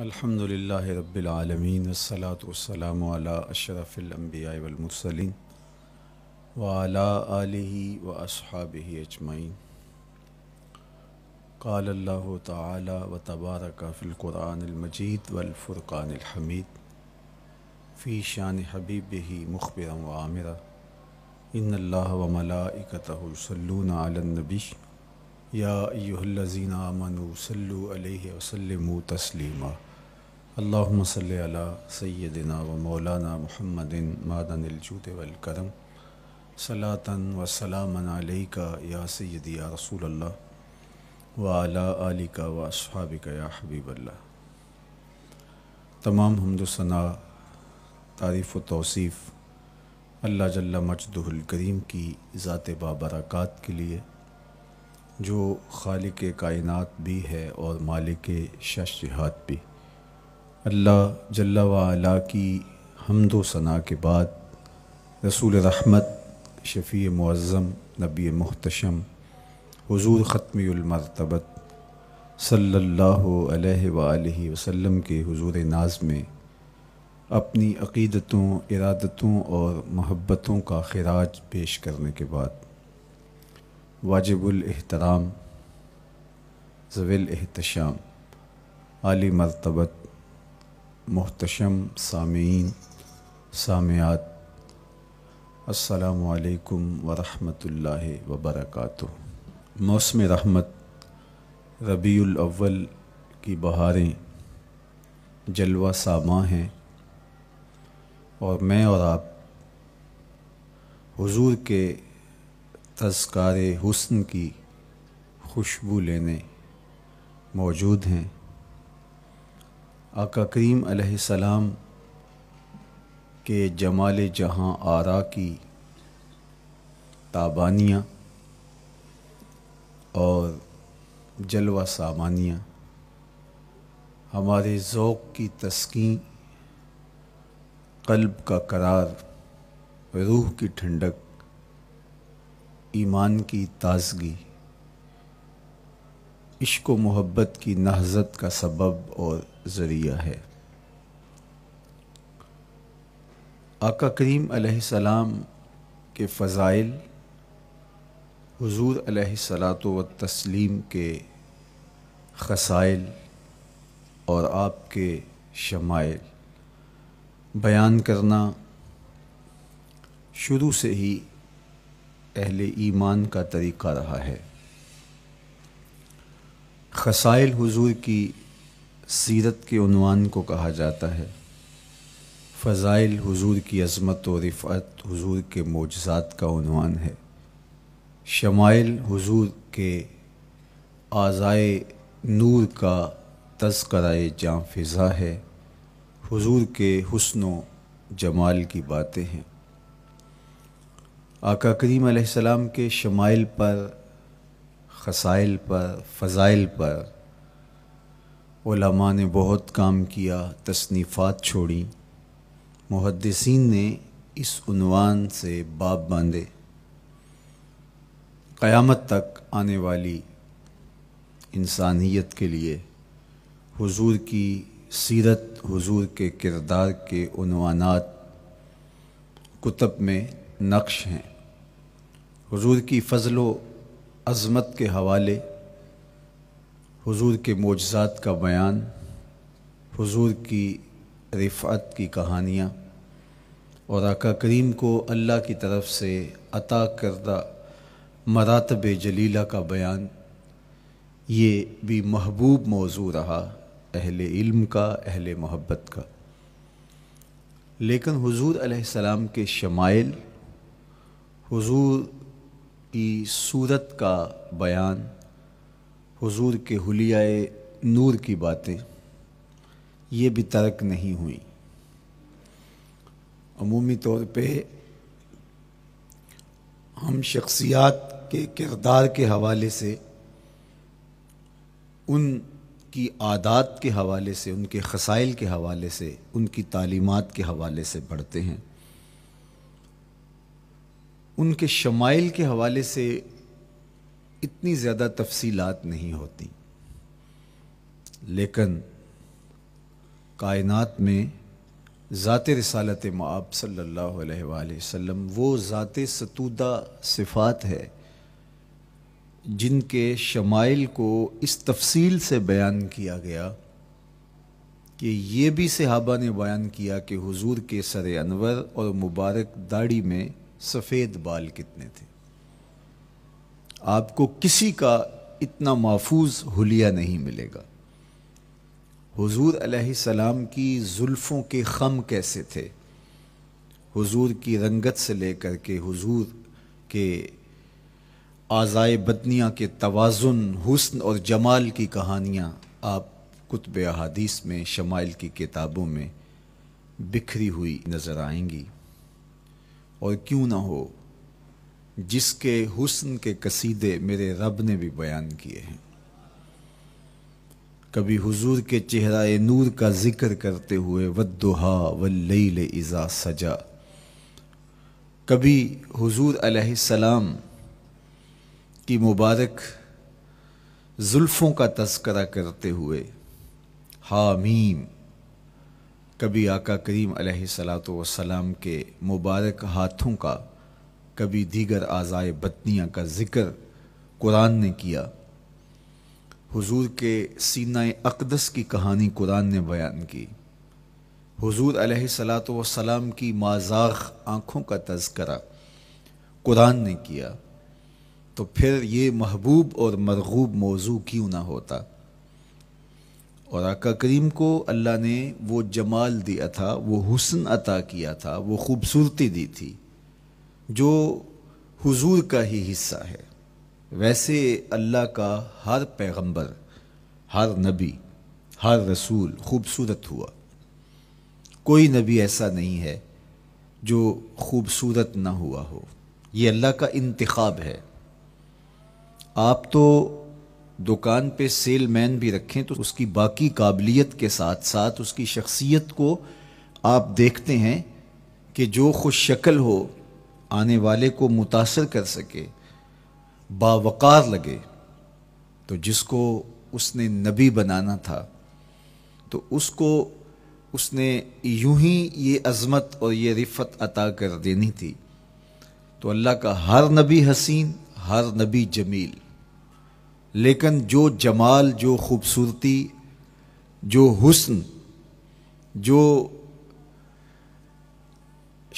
والسلام على रबालमीन वसलाम والمرسلين وعلى व असहाब अजमाइन قال الله تعالى وتبارك في القرآن المجيد والفرقان الحميد في شان حبيبه مخبرا وآمرا إن الله وملائكته يصلون على النبي يا या الذين आमनु صلوا عليه وسلموا تسليما अल्लाम सल्ला सैदिना व मौलाना महमदिन मादनजूद वलकरम सलातन वसलामका या सैदी या रसूल अल्लाह व आला आलिका व असहाबिका या हबीबल्ला तमाम हमदसना तारीफ़ व तोसीफ़ अल्लाह जल्ला मजदुलकरीम की ज़ात बाबरक़ात के लिए जो खालिक कायनात भी है और मालिक शश जहात भी अल्लाह जल्ला की हमदो सना के बाद रसूल रहमत शफ़ी मज़म नबी महतशम हजूर ख़त्मरतबत सल्ला वसम के हजूर नाज में अपनी अक़ीदतों इरादतों और महब्बतों का खराज पेश करने के बाद वाजिबुल जवील एहतशाम आली मरतबत मोहतशम सामीन सामियात अलकुम वरहमल वबरक मौसम रहमत रबील की बहारें जलवा सामा हैं और मैं और आप हुजूर के तस्कार हुस्न की खुशबू लेने मौजूद हैं आका करीम सलाम के जमाल जहां आरा की ताबानियाँ और जलवा सामानियाँ हमारे ओक़ की तस्कीन कल्ब का करार रूह की ठंडक ईमान की ताजगी इश्क मोहब्बत की नहजत का सबब और ज़रिया है आका करीम सलाम के फ़ज़ाइल हुजूर सलात व तस्लीम के खसाइल और आपके शमाइल बयान करना शुरू से ही अहल ईमान का तरीक़ा रहा है खसाइल हुजूर की सीरत के उनवान को कहा जाता है फ़ज़ाइल हुजूर की अज़मत और रिफ़त हुजूर के मोजात का उनवान है शमाइल हुजूर के आज़ाए नूर का तस्कराए जाम फ़िज़ा है हुजूर के हसन जमाल की बातें हैं आका करीम के शमाइल पर खसाइल पर फ़ज़ाइल पर उलमा ने बहुत काम किया तसनीफ़ात छोड़ी मुहदसिन ने इस उनवान से बाप बांधे क़यामत तक आने वाली इंसानियत के लिए हुजूर की सीरत हुजूर के किरदार के उनवानात कुतब में नक्श हैं हुजूर की फ़जलो अज़मत के हवाले हुजूर के मोजात का बयान हुजूर की रिफ़त की कहानियाँ और आका करीम को अल्लाह की तरफ से अता करदा मरातब जलीला का बयान ये भी महबूब मौजू रहा अहल इल्म का अहल मोहब्बत का लेकिन हुजूर अलैहिस्सलाम के शमाइल हुजूर की सूरत का बयान हुजूर के हुलियाए नूर की बातें ये भी तर्क नहीं हुई अमूमी तौर पे हम शख्सियात के किरदार के हवाले से उनकी आदात के हवाले से उनके खसाइल के हवाले से उनकी तालीमत के हवाले से बढ़ते हैं उनके शमाइल के हवाले से इतनी ज़्यादा तफसीलात नहीं होती लेकिन कायनात में ज़ात रसालत मआब सल्ला वसम वो ज़ात सतूदा सिफ़ात है जिनके शमाइल को इस तफसील से बयान किया गया कि ये भी सहाबा ने बयान किया कि हुजूर के सर अनवर और मुबारक दाढ़ी में सफ़ेद बाल कितने थे आपको किसी का इतना महफूज हुलिया नहीं मिलेगा हुजूर सलाम की जुल्फ़ों के ख़म कैसे थे हुजूर की रंगत से लेकर के हुजूर के आज़ाए बदनिया के तवाज़ुन हुस्न और जमाल की कहानियाँ आप कुतब अहादीस में शमाइल की किताबों में बिखरी हुई नज़र आएंगी और क्यों ना हो जिसके हुस्न के कसीदे मेरे रब ने भी बयान किए हैं कभी हुजूर के चेहरा नूर का जिक्र करते हुए वद्दुहा वल्लैल इज़ा सजा कभी हुजूर सलाम की मुबारक जुल्फ़ों का तस्करा करते हुए हामीम कभी आका करीम सलाम के मुबारक हाथों का कभी दीगर आज़ाए बतनिया का ज़िक्र कुरान ने किया हुजूर के सीना अकदस की कहानी कुरान ने बयान की हुजूर सलाम की माजाख आँखों का तस्करा कुरान ने किया तो फिर ये महबूब और मरगूब मौजू क्यों ना होता और आका करीम को अल्लाह ने वो जमाल दिया था वो हुसन अता किया था वो खूबसूरती दी थी जो हुजूर का ही हिस्सा है वैसे अल्लाह का हर पैगंबर हर नबी हर रसूल खूबसूरत हुआ कोई नबी ऐसा नहीं है जो खूबसूरत ना हुआ हो ये अल्लाह का इंतखब है आप तो दुकान पे सेल मैन भी रखें तो उसकी बाकी काबिलियत के साथ साथ उसकी शख्सियत को आप देखते हैं कि जो खुश शक्ल हो आने वाले को मुतासर कर सके बावकार लगे तो जिसको उसने नबी बनाना था तो उसको उसने यूं ही ये अज़मत और ये रिफ़त अता कर देनी थी तो अल्लाह का हर नबी हसीन हर नबी जमील लेकिन जो जमाल जो खूबसूरती जो हुस्न जो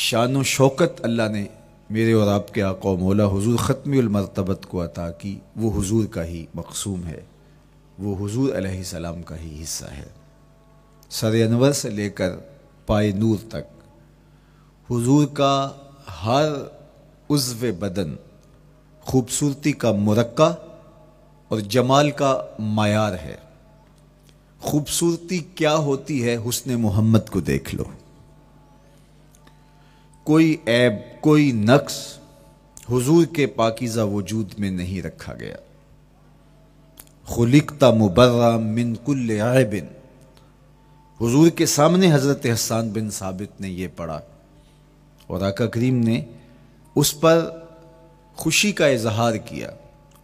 शान शौकत अल्लाह ने मेरे और आपके आका मौला हुजूर ख़त्मरतबत को अता की वो हुजूर का ही मकसूम है वो हुजूर सलाम का ही हिस्सा है सर अनवर से लेकर पाए नूर तक हुजूर का हर उज्व बदन खूबसूरती का मुरक्का और जमाल का मायार है खूबसूरती क्या होती है हुसन मोहम्मद को देख लो कोई ऐब कोई नक्स हुजूर के पाकिज़ा वजूद में नहीं रखा गया खुलिकता मुबर्रा मिनकुल आय बिन हुजूर के सामने हज़रत हसान बिन साबित ने यह पढ़ा और आका करीम ने उस पर खुशी का इजहार किया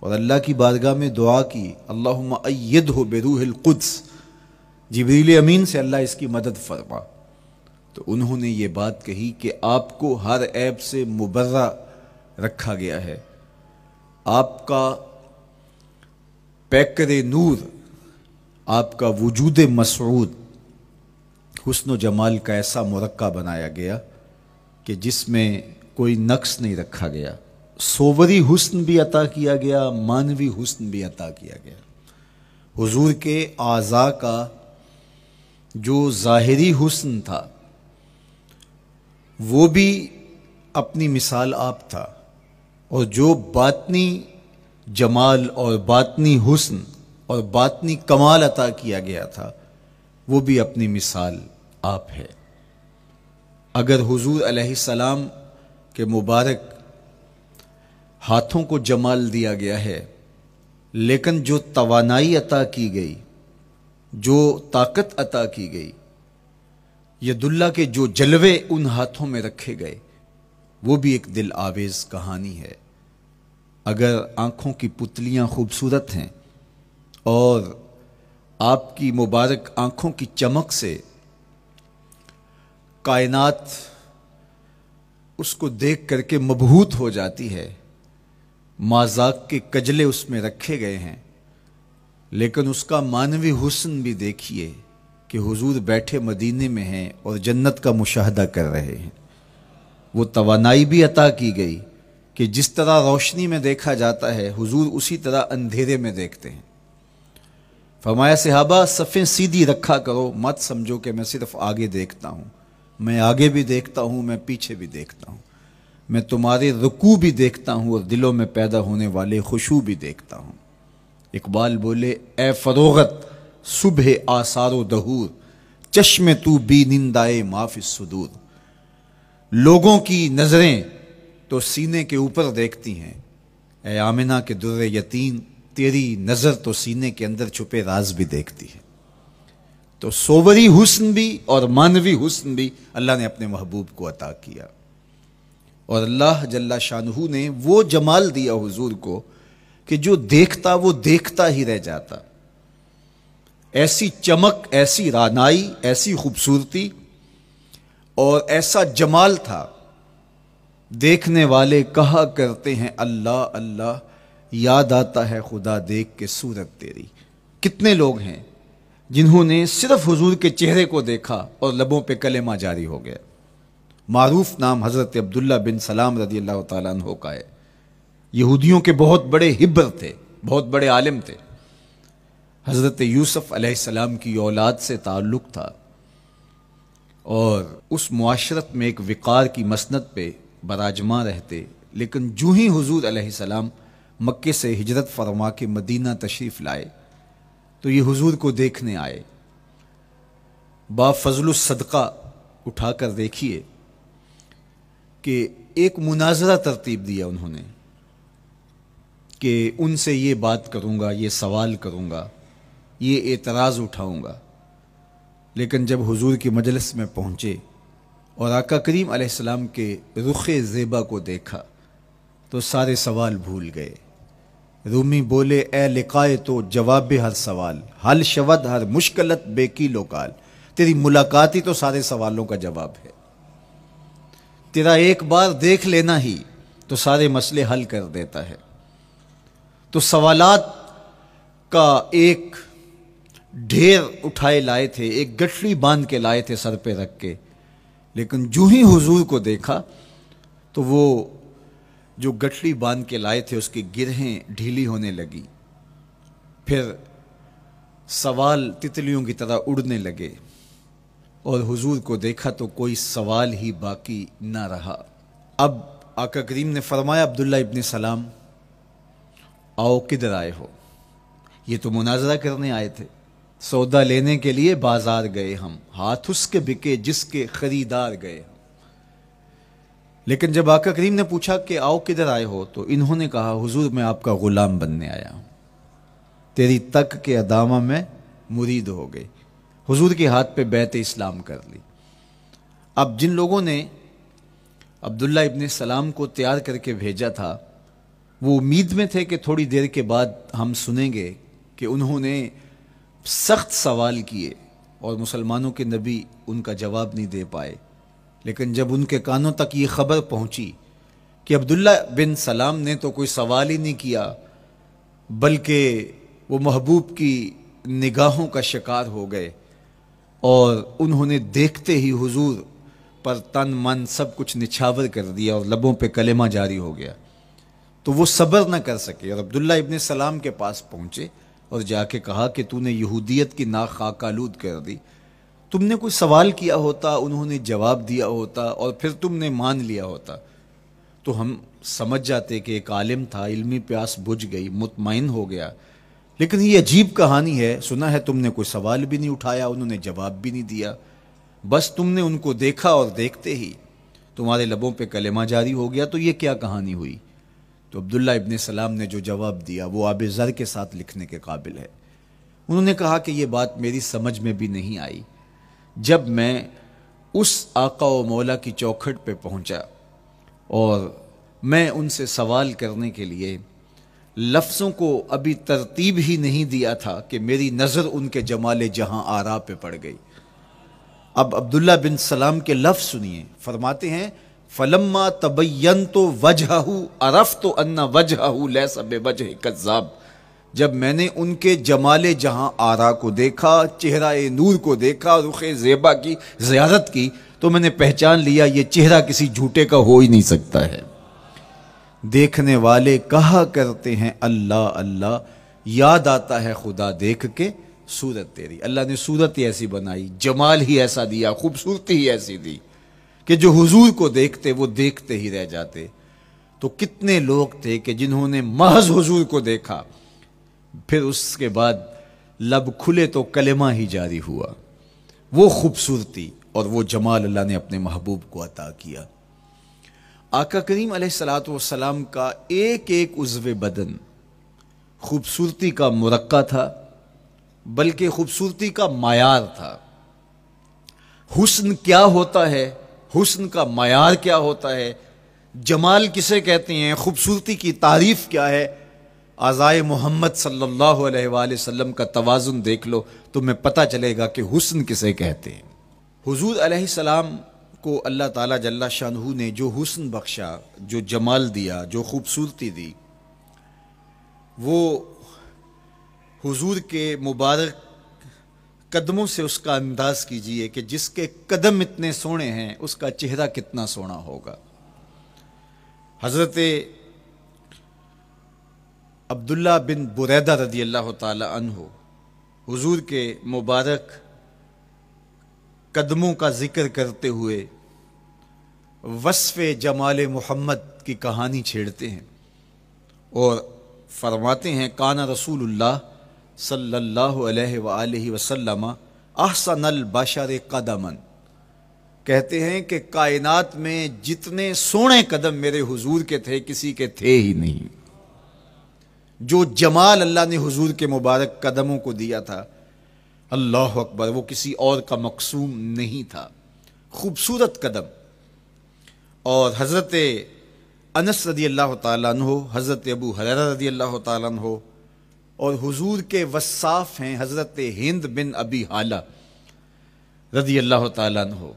और अल्लाह की बादगाह में दुआ की अल्लाहद हो बेरूहलकुद्स जबरील अमीन से अल्लाह इसकी मदद फरमा तो उन्होंने ये बात कही कि आपको हर ऐप से मुबर्रा रखा गया है आपका पैकर नूर आपका वजूद मसरूद हसन जमाल का ऐसा मुरक्का बनाया गया कि जिसमें कोई नक्श नहीं रखा गया सोवरी हुस्न भी अता किया गया मानवी हुस्न भी अता किया गया हुजूर के आज़ा का जो ज़ाहरी हुस्न था वो भी अपनी मिसाल आप था और जो बातनी जमाल और बातनी हुस्न और बातनी कमाल अता किया गया था वो भी अपनी मिसाल आप है अगर हुजूर सलाम के मुबारक हाथों को जमाल दिया गया है लेकिन जो तवानाई अता की गई जो ताकत अता की गई यदुल्ला के जो जलवे उन हाथों में रखे गए वो भी एक दिल आवेज कहानी है अगर आंखों की पुतलियां खूबसूरत हैं और आपकी मुबारक आंखों की चमक से कायनात उसको देख करके मबहूत हो जाती है माजाक के कजले उसमें रखे गए हैं लेकिन उसका मानवी हुसन भी देखिए कि हुजूर बैठे मदीने में हैं और जन्नत का मुशाहदा कर रहे हैं वो तवानाई भी अता की गई कि जिस तरह रोशनी में देखा जाता है हुजूर उसी तरह अंधेरे में देखते हैं फरमाया सिहाबा सफ़े सीधी रखा करो मत समझो कि मैं सिर्फ आगे देखता हूँ मैं आगे भी देखता हूँ मैं पीछे भी देखता हूँ मैं तुम्हारे रुकू भी देखता हूँ और दिलों में पैदा होने वाले खुशबू भी देखता हूँ इकबाल बोले ए फरोगत सुबह आसारो दहूर चश्मे तू बी निंदाए माफी सुदूर लोगों की नज़रें तो सीने के ऊपर देखती हैं ए आमिना के दुर्र यतीन तेरी नज़र तो सीने के अंदर छुपे राज भी देखती है तो सोबरी हुस्न भी और मानवी हुस्न भी अल्लाह ने अपने महबूब को अता किया और अल्लाह जल्ला शाहू ने वो जमाल दिया हुजूर को कि जो देखता वो देखता ही रह जाता ऐसी चमक ऐसी रानाई ऐसी खूबसूरती और ऐसा जमाल था देखने वाले कहा करते हैं अल्लाह अल्लाह याद आता है खुदा देख के सूरत तेरी कितने लोग हैं जिन्होंने सिर्फ हुजूर के चेहरे को देखा और लबों पे कलेमा जारी हो गया मारूफ नाम हज़रत अब्दुल्ला बिन सलाम रदी अल्लाह तु का है यहूदियों के बहुत बड़े हिब्र थे बहुत बड़े आलिम थे हज़रत यूसफ अलैहिस्सलाम की औलाद से ताल्लुक़ था और उस माशरत में एक विकार की मसनत पे बराजमा रहते लेकिन जूँ ही हजूर अलैहिस्सलाम मक्के से हिजरत फरमा के मदीना तशरीफ़ लाए तो ये हुजूर को देखने आए बा फजल सदका उठा कर देखिए कि एक मुनाजरा तरतीब दिया उन्होंने कि उनसे ये बात करूँगा ये सवाल करूँगा ये एतराज़ उठाऊँगा लेकिन जब हुजूर की मजलिस में पहुँचे और आका करीम आसमाम के रुख ज़ेबा को देखा तो सारे सवाल भूल गए रूमी बोले ए लिकाए तो जवाब हर सवाल हल शवद हर मुश्किलत बेकी लोकाल तेरी मुलाकात ही तो सारे सवालों का जवाब है तेरा एक बार देख लेना ही तो सारे मसले हल कर देता है तो सवालात का एक ढेर उठाए लाए थे एक गठरी बांध के लाए थे सर पे रख के लेकिन जू ही हुजूर को देखा तो वो जो गठरी बांध के लाए थे उसकी गिरहें ढीली होने लगी फिर सवाल तितलियों की तरह उड़ने लगे और हुजूर को देखा तो कोई सवाल ही बाकी ना रहा अब आका करीम ने फरमाया अब्दुल्ला इबन सलाम आओ किधर आए हो ये तो मुनाजरा करने आए थे सौदा लेने के लिए बाजार गए हम हाथ उसके बिके जिसके खरीदार गए लेकिन जब आका करीम ने पूछा कि आओ किधर आए हो तो इन्होंने कहा हुजूर मैं आपका ग़ुलाम बनने आया हूं तेरी तक के अदामा में मुरीद हो गई हुजूर के हाथ पे बैत इस्लाम कर ली अब जिन लोगों ने अब्दुल्ला इबन सलाम को तैयार करके भेजा था वो उम्मीद में थे कि थोड़ी देर के बाद हम सुनेंगे कि उन्होंने सख्त सवाल किए और मुसलमानों के नबी उनका जवाब नहीं दे पाए लेकिन जब उनके कानों तक ये खबर पहुंची कि अब्दुल्ला बिन सलाम ने तो कोई सवाल ही नहीं किया बल्कि वो महबूब की निगाहों का शिकार हो गए और उन्होंने देखते ही हुजूर पर तन मन सब कुछ निछावर कर दिया और लबों पे कलेमा जारी हो गया तो वो सब्र न कर सके और अब्दुल्ला इबन सलाम के पास पहुँचे और जाके कहा कि तूने यहूदियत की ख़ाक खाकालूद कर दी तुमने कोई सवाल किया होता उन्होंने जवाब दिया होता और फिर तुमने मान लिया होता तो हम समझ जाते कि एक आलिम था इल्मी प्यास बुझ गई मुतमिन हो गया लेकिन ये अजीब कहानी है सुना है तुमने कोई सवाल भी नहीं उठाया उन्होंने जवाब भी नहीं दिया बस तुमने उनको देखा और देखते ही तुम्हारे लबों पे कलेमा जारी हो गया तो ये क्या कहानी हुई तो अब्दुल्ला इबन सलाम ने जो जवाब दिया वो आब ज़र के साथ लिखने के काबिल है उन्होंने कहा कि ये बात मेरी समझ में भी नहीं आई जब मैं उस आका व मौला की चौखट पे पहुंचा और मैं उनसे सवाल करने के लिए लफ्ज़ों को अभी तरतीब ही नहीं दिया था कि मेरी नज़र उनके जमाल जहां आरा पे पड़ गई अब अब्दुल्ला बिन सलाम के लफ्ज़ सुनिए फरमाते हैं फलम्मा तबयन तो वजहू अरफ तो अन्ना वजह लैसब वजह कज्जाब जब मैंने उनके जमाल जहां आरा को देखा चेहरा नूर को देखा रुख जेबा की ज्यारत की तो मैंने पहचान लिया ये चेहरा किसी झूठे का हो ही नहीं सकता है देखने वाले कहा करते हैं अल्लाह अल्लाह याद आता है खुदा देख के सूरत तेरी अल्लाह ने सूरत ही ऐसी बनाई जमाल ही ऐसा दिया खूबसूरती ही ऐसी दी कि जो हुजूर को देखते वो देखते ही रह जाते तो कितने लोग थे कि जिन्होंने महज हुजूर को देखा फिर उसके बाद लब खुले तो कलेमा ही जारी हुआ वो खूबसूरती और वो जमाल अल्लाह ने अपने महबूब को अता किया आका करीम सलाम का एक एक उज़व बदन खूबसूरती का मुरक्का था बल्कि खूबसूरती का मायार था हुस्न क्या होता है हुस्न का मायार क्या होता है जमाल किसे कहते हैं खूबसूरती की तारीफ क्या है आज़ाए मोहम्मद सल्लल्लाहु अलैहि वसल्लम का तोज़ुन देख लो तो मैं पता चलेगा कि हुस्न किसे कहते हैं हुजूर सलाम को अल्लाह ताला जल्ला शाहू ने जो हुसन बख्शा जो जमाल दिया जो खूबसूरती दी वो हुजूर के मुबारक कदमों से उसका अंदाज कीजिए कि जिसके कदम इतने सोने हैं उसका चेहरा कितना सोना होगा हज़रत अब्दुल्ला बिन बुरैदा रदी अल्लाह तन के मुबारक कदमों का जिक्र करते हुए वसफ़ जमाल मोहम्मद की कहानी छेड़ते हैं और फरमाते हैं काना रसूलुल्लाह सल्लल्लाहु अलैहि सल्ला वसल्लम अहसन अलबाशार कदमन कहते हैं कि कायनात में जितने सोने कदम मेरे हुजूर के थे किसी के थे ही नहीं जो जमाल अल्लाह ने हुजूर के मुबारक कदमों को दिया था अल्लाह अकबर वो किसी और का मकसूम नहीं था खूबसूरत कदम और हज़रत अनस रदी अल्लाह तु हज़रत अबू हर रदी अल्लाह तु और हुजूर के वसाफ़ हैं हज़रत हिंद बिन अबी हाला रदी अल्लाह तु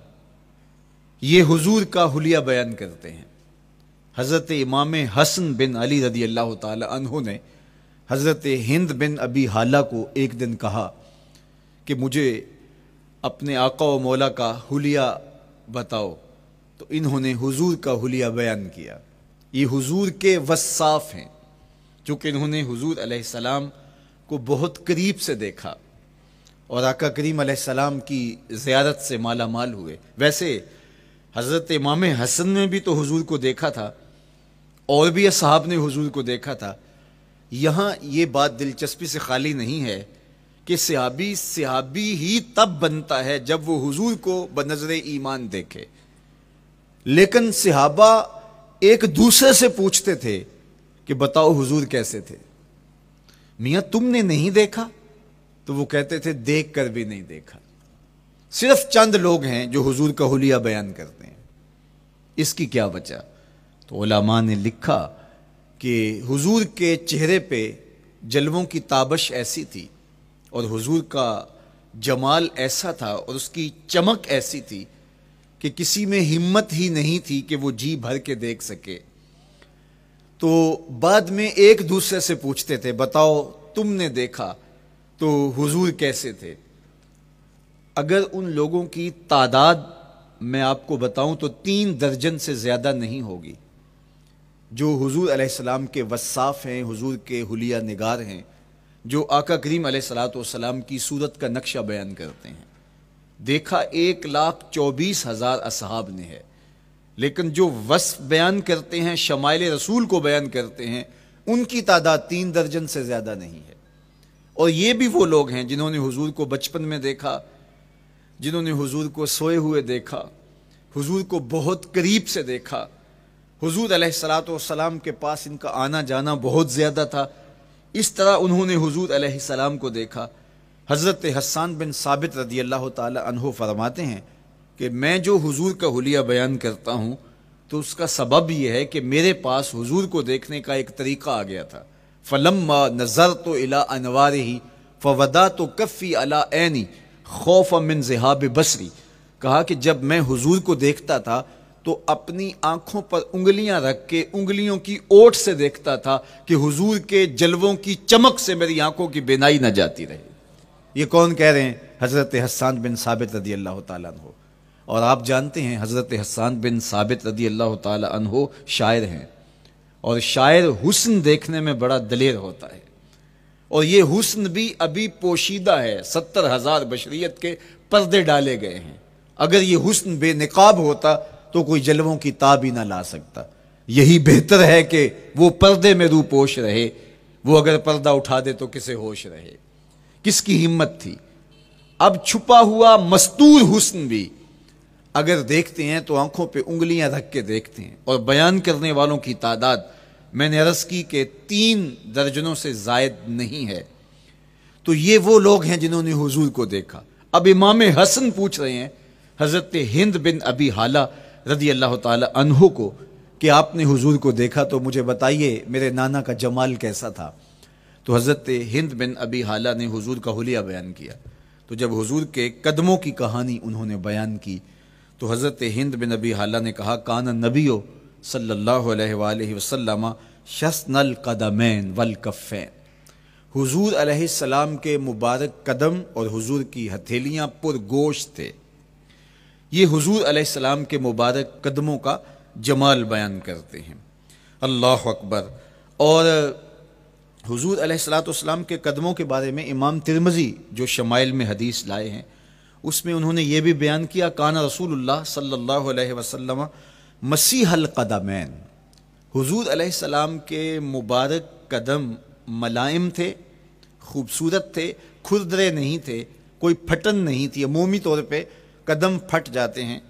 ये हुजूर का हलिया बयान करते हैं हज़रत इमाम हसन बिन अली रदी अल्लाह तु ने हज़रत हिंद बिन अबी हाला को एक दिन कहा कि मुझे अपने आका व मौला का हुलिया बताओ तो इन्होंने हुजूर का हुलिया बयान किया ये हुजूर के वसाफ हैं चूँकि इन्होंने हुजूर अलैहिस्सलाम को बहुत करीब से देखा और आका करीम अलैहिस्सलाम की ज़्यारत से माला माल हुए वैसे हज़रत इमाम हसन ने भी तो हुजूर को देखा था और भी साहब ने हुजूर को देखा था यहाँ ये बात दिलचस्पी से खाली नहीं है कि सिहाबी सिहाबी ही तब बनता है जब वो हुजूर को बनजर ईमान देखे लेकिन सिहाबा एक दूसरे से पूछते थे कि बताओ हुजूर कैसे थे मियां तुमने नहीं देखा तो वो कहते थे देख कर भी नहीं देखा सिर्फ चंद लोग हैं जो हुजूर का हुलिया बयान करते हैं इसकी क्या वजह तो ओलामा ने लिखा कि हुजूर के चेहरे पे जलवों की ताबश ऐसी थी और हुजूर का जमाल ऐसा था और उसकी चमक ऐसी थी कि किसी में हिम्मत ही नहीं थी कि वो जी भर के देख सके तो बाद में एक दूसरे से पूछते थे बताओ तुमने देखा तो हुजूर कैसे थे अगर उन लोगों की तादाद मैं आपको बताऊं तो तीन दर्जन से ज़्यादा नहीं होगी जो हुजूर अलैहिस्सलाम के वसाफ़ हैं हुजूर के हुलिया निगार हैं जो आका करीम सलाम की सूरत का नक्शा बयान करते हैं देखा एक लाख चौबीस हज़ार असहाब ने है लेकिन जो वस्फ बयान करते हैं शमाइल रसूल को बयान करते हैं उनकी तादाद तीन दर्जन से ज़्यादा नहीं है और ये भी वो लोग हैं जिन्होंने हुजूर को बचपन में देखा जिन्होंने हुजूर को सोए हुए देखा हुजूर को बहुत करीब से देखा हुजूर सलाम के पास इनका आना जाना बहुत ज़्यादा था इस तरह उन्होंने हजूर आलाम को देखा हज़रत हसान बिन साबित रदी अल्लाह तहो फरमाते हैं कि मैं जो हुजूर का हलिया बयान करता हूँ तो उसका सबब यह है कि मेरे पास हुजूर को देखने का एक तरीका आ गया था फलम नज़र तो अला अनवार ही फवदा तो कफ़ी अला ऐनी खौफ मिन जहाब बसरी कहा कि जब मैं हुजूर को देखता था तो अपनी आंखों पर उंगलियां रख के उंगलियों की ओट से देखता था कि हुजूर के जलवों की चमक से मेरी आंखों की बेनाई न जाती रहे ये कौन कह रहे हैं हज़रत हसान बिन साबित रदी अल्लाह तहो और आप जानते हैं हज़रत हसान बिन साबित रदी अल्लाह तहो शायर हैं और शायर हुसन देखने में बड़ा दलेर होता है और ये हुसन भी अभी पोशीदा है सत्तर हज़ार बशरीत के पर्दे डाले गए हैं अगर ये हुसन बेनकाब होता तो कोई जलवों की ताब ही ना ला सकता यही बेहतर है कि वो पर्दे में रूपोश रहे वो अगर पर्दा उठा दे तो किसे होश रहे किसकी हिम्मत थी अब छुपा हुआ मस्तूर हुस्न भी अगर देखते हैं तो आंखों पे उंगलियां रख के देखते हैं और बयान करने वालों की तादाद मैंने अरस की के तीन दर्जनों से जायद नहीं है तो ये वो लोग हैं जिन्होंने हुजूर को देखा अब इमाम हसन पूछ रहे हैं हज़रत हिंद बिन अबी हाला रदी अल्लाह तहु को कि आपने हजूर को देखा तो मुझे बताइए मेरे नाना का जमाल कैसा था तो हज़रत हिंद बिन अबी हाला ने हजूर का हलिया बयान किया तो जब हुजूर के कदमों की कहानी उन्होंने बयान की तो हज़रत हिंद बिन अबी हाला ने कहा कान नबी सल्ला वसलम शसनल कदमैन वल कफ़ैन हुजूर के मुबारक कदम और हुजूर की हथेलियाँ पुरगोश थे ये हुजूर अलैहिस्सलाम के मुबारक कदमों का जमाल बयान करते हैं अल्लाह अकबर और हुजूर अलैहिस्सलाम के कदमों के बारे में इमाम तिरमजी जो शमाइल में हदीस लाए हैं उसमें उन्होंने ये भी बयान किया काना रसूलुल्लाह सल्लल्लाहु अलैहि वसल्लम मसीहल कदमैन हुजूर अलैहिस्सलाम के मुबारक कदम मलायम थे खूबसूरत थे खुरदरे नहीं थे कोई फटन नहीं थी अमूमी तौर पर कदम फट जाते हैं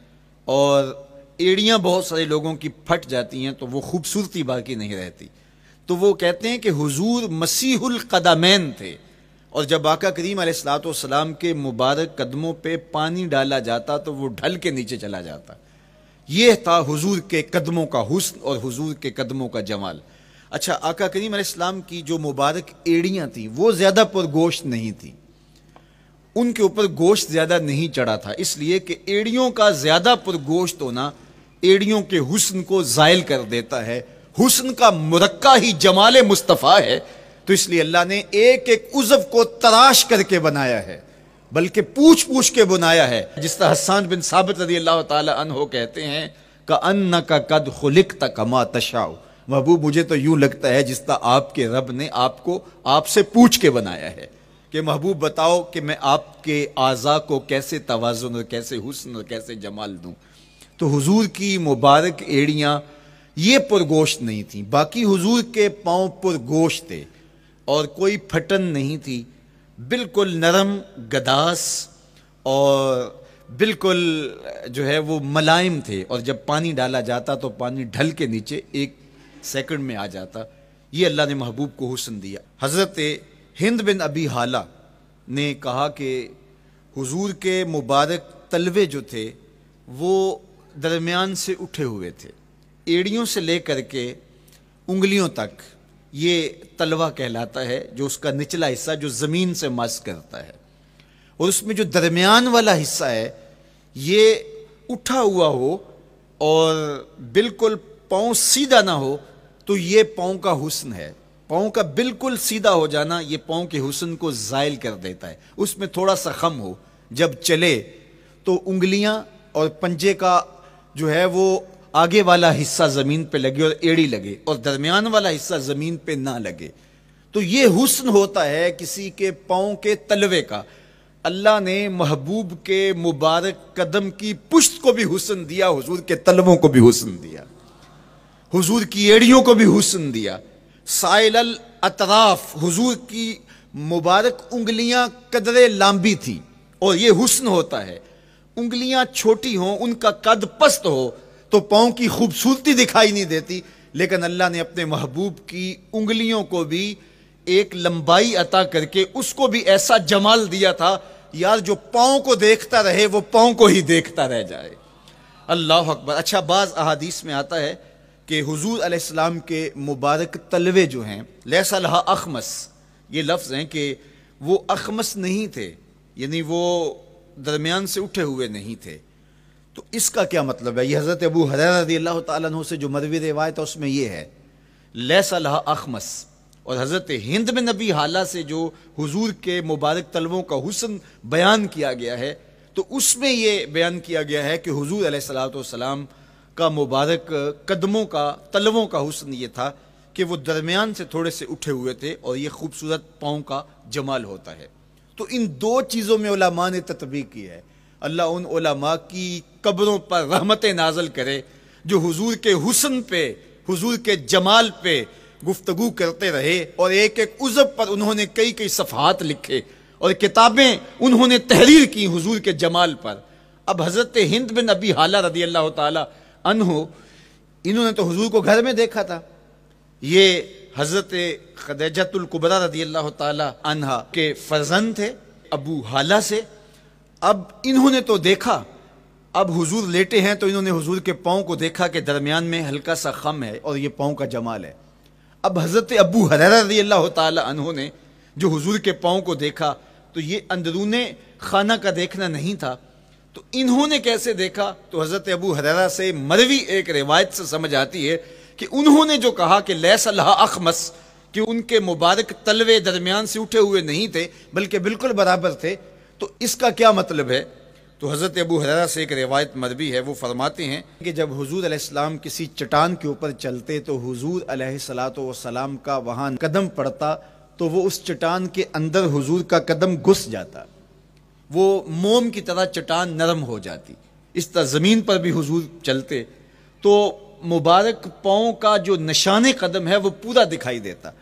और एड़ियाँ बहुत सारे लोगों की फट जाती हैं तो वो खूबसूरती बाकी नहीं रहती तो वो कहते हैं कि हुजूर मसीहुल कदमैन थे और जब आका करीम सलाम के मुबारक कदमों पे पानी डाला जाता तो वो ढल के नीचे चला जाता यह था हुजूर के कदमों का हुस्न और हुजूर के कदमों का जमाल अच्छा आका करीम की जो मुबारक एड़ियाँ थी वो ज़्यादा पुरगोश नहीं थी उनके ऊपर गोश्त ज़्यादा नहीं चढ़ा था इसलिए कि एड़ियों का ज़्यादा पुरगोश्त होना एड़ियों के हुस्न को ज़ायल कर देता है हुस्न का मुरक्का ही जमाल मुस्तफ़ा है तो इसलिए अल्लाह ने एक एक उजब को तराश करके बनाया है बल्कि पूछ पूछ के बनाया है जिस तरह हसान बिन साबित रजी अल्लाह तहो कहते हैं का अन्न का कद खुलिक कमा तशाओ महबूब मुझे तो यूं लगता है जिस तरह आपके रब ने आपको आपसे पूछ के बनाया है कि महबूब बताओ कि मैं आपके आज़ा को कैसे तोज़ुन और कैसे हुसन और कैसे जमाल दूँ तो हुजूर की मुबारक एड़ियाँ ये पुरगोश नहीं थी बाकी हुजूर के पाँव पुरगोश थे और कोई फटन नहीं थी बिल्कुल नरम गदास और बिल्कुल जो है वो मलायम थे और जब पानी डाला जाता तो पानी ढल के नीचे एक सेकंड में आ जाता ये अल्लाह ने महबूब को हुसन दिया हज़रत हिंद बिन अबी हाला ने कहा कि हुजूर के मुबारक तलवे जो थे वो दरमियान से उठे हुए थे एड़ियों से लेकर के उंगलियों तक ये तलवा कहलाता है जो उसका निचला हिस्सा जो ज़मीन से मस करता है और उसमें जो दरमियान वाला हिस्सा है ये उठा हुआ हो और बिल्कुल पाँव सीधा ना हो तो ये पाँव का हुस्न है पाओं का बिल्कुल सीधा हो जाना ये पाओं के हुसन को ज़ायल कर देता है उसमें थोड़ा सा खम हो जब चले तो उंगलियां और पंजे का जो है वो आगे वाला हिस्सा ज़मीन पे लगे और एड़ी लगे और दरमियान वाला हिस्सा ज़मीन पे ना लगे तो ये हुसन होता है किसी के पाओं के तलवे का अल्लाह ने महबूब के मुबारक कदम की पुश्त को भी हुसन दिया हुजूर के तलवों को भी हुसन दिया हुजूर की एड़ियों को भी हुसन दिया साइल अतराफ हुजूर की मुबारक उंगलियां कदरे लांबी थी और ये हुस्न होता है उंगलियां छोटी हों उनका कद पस्त हो तो पाँव की खूबसूरती दिखाई नहीं देती लेकिन अल्लाह ने अपने महबूब की उंगलियों को भी एक लंबाई अता करके उसको भी ऐसा जमाल दिया था यार जो पाओ को देखता रहे वो पाँव को ही देखता रह जाए अल्लाह अकबर अच्छा बाज़ अहादीस में आता है कि हुजूर अलैहिस्सलाम के मुबारक तलवे जो हैं लहा अखमस ये लफ्ज़ हैं कि वो अखमस नहीं थे यानी वो दरमियान से उठे हुए नहीं थे तो इसका क्या मतलब है ये हज़रत अबू हर अल्लाह तु से जो मरवी रिवायत है उसमें यह है लहा अखमस और हज़रत हिंद में नबी हाला से जो हुजूर के मुबारक तलवों का हुसन बयान किया गया है तो उसमें यह बयान किया गया है कि हुजूर अलैहिस्सलाम का मुबारक कदमों का तलवों का हुसन ये था कि वो दरमियान से थोड़े से उठे हुए थे और ये खूबसूरत पाँव का जमाल होता है तो इन दो चीज़ों में ओलामा ने तत्वी की है अल्लाह उन ओलामा की कब्रों पर रहमत नाजल करे जो हुजूर के हुसन पे हुजूर के जमाल पे गुफ्तगु करते रहे और एक एक उजब पर उन्होंने कई कई सफ़ात लिखे और किताबें उन्होंने तहरीर की हुजूर के जमाल पर अब हज़रत हिंद बिन अबी हाला रदी अल्लाह ताला अन हो इन्होंने तो हजूर को घर में देखा था ये हजरत खदजतुल्कुबरा रदी अल्लाह तहा के फर्जन थे अबू हाला से अब इन्होंने तो देखा अब हुजूर लेटे हैं तो इन्होंने हुजूर के पाओं को देखा कि दरमियान में हल्का सा खम है और ये पाओं का जमाल है अब हजरत अबू हर रदी अल्लाह तहो ने जो हुजूर के पाओं को देखा तो ये अंदरून खाना का देखना नहीं था तो इन्होंने कैसे देखा तो हज़रत अबू हरारा से मरवी एक रिवायत से समझ आती है कि उन्होंने जो कहा कि अल्लाह अखमस कि उनके मुबारक तलवे दरमियान से उठे हुए नहीं थे बल्कि बिल्कुल बराबर थे तो इसका क्या मतलब है तो हज़रत अबू हरारा से एक रिवायत मरवी है वो फरमाते हैं कि जब हजूर अलैहिस्सलाम किसी चट्टान के ऊपर चलते तो हजूर अलैहिस्सलात का वहां कदम पड़ता तो वो उस चट्टान के अंदर हजूर का कदम घुस जाता वो मोम की तरह चटान नरम हो जाती इस तरह ज़मीन पर भी हुजूर चलते तो मुबारक पाँव का जो नशान कदम है वो पूरा दिखाई देता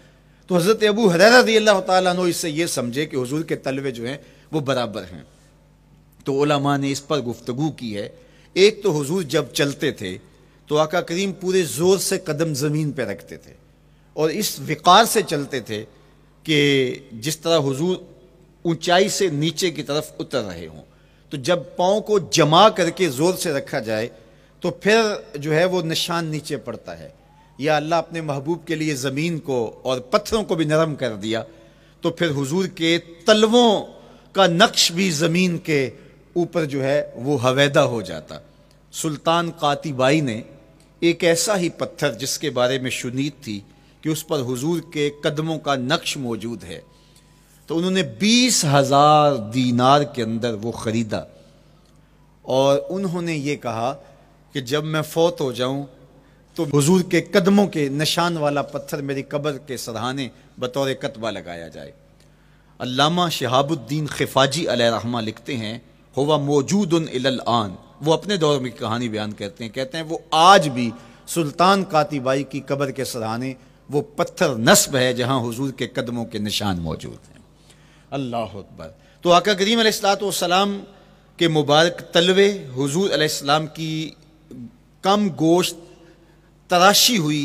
तो हज़रत अबू हर रदी अल्लाह तु इससे ये समझे कि हजूर के तलवे जो हैं वो बराबर हैं तो ओलामा ने इस पर गुफ्तु की है एक तो हजूर जब चलते थे तो आका करीम पूरे ज़ोर से कदम ज़मीन पर रखते थे और इस विकार से चलते थे कि जिस तरह हजूर ऊंचाई से नीचे की तरफ उतर रहे हों तो जब पाँव को जमा करके ज़ोर से रखा जाए तो फिर जो है वो निशान नीचे पड़ता है या अल्लाह अपने महबूब के लिए ज़मीन को और पत्थरों को भी नरम कर दिया तो फिर हुजूर के तलवों का नक्श भी ज़मीन के ऊपर जो है वो हवैदा हो जाता सुल्तान कातिबाई ने एक ऐसा ही पत्थर जिसके बारे में शुनीत थी कि उस पर हुजूर के कदमों का नक्श मौजूद है तो उन्होंने बीस हजार दीनार के अंदर वो ख़रीदा और उन्होंने ये कहा कि जब मैं फौत हो जाऊं तो हज़ूर के कदमों के निशान वाला पत्थर मेरी कब्र के सराहाने बतौर कतबा लगाया जाए अल्लामा शहाबुद्दीन खिफाजी रहमा लिखते हैं होवा मौजूद आन वो अपने दौर में कहानी बयान करते हैं कहते हैं वो आज भी सुल्तान कातिबाई की कब्र के सराहाने वो पत्थर नस्ब है जहाँ हुजूर के कदमों के निशान मौजूद हैं अल्लाह अकबर तो आका करीम सलाम के मुबारक तलवे हजूर आसमाम की कम गोश्त तराशी हुई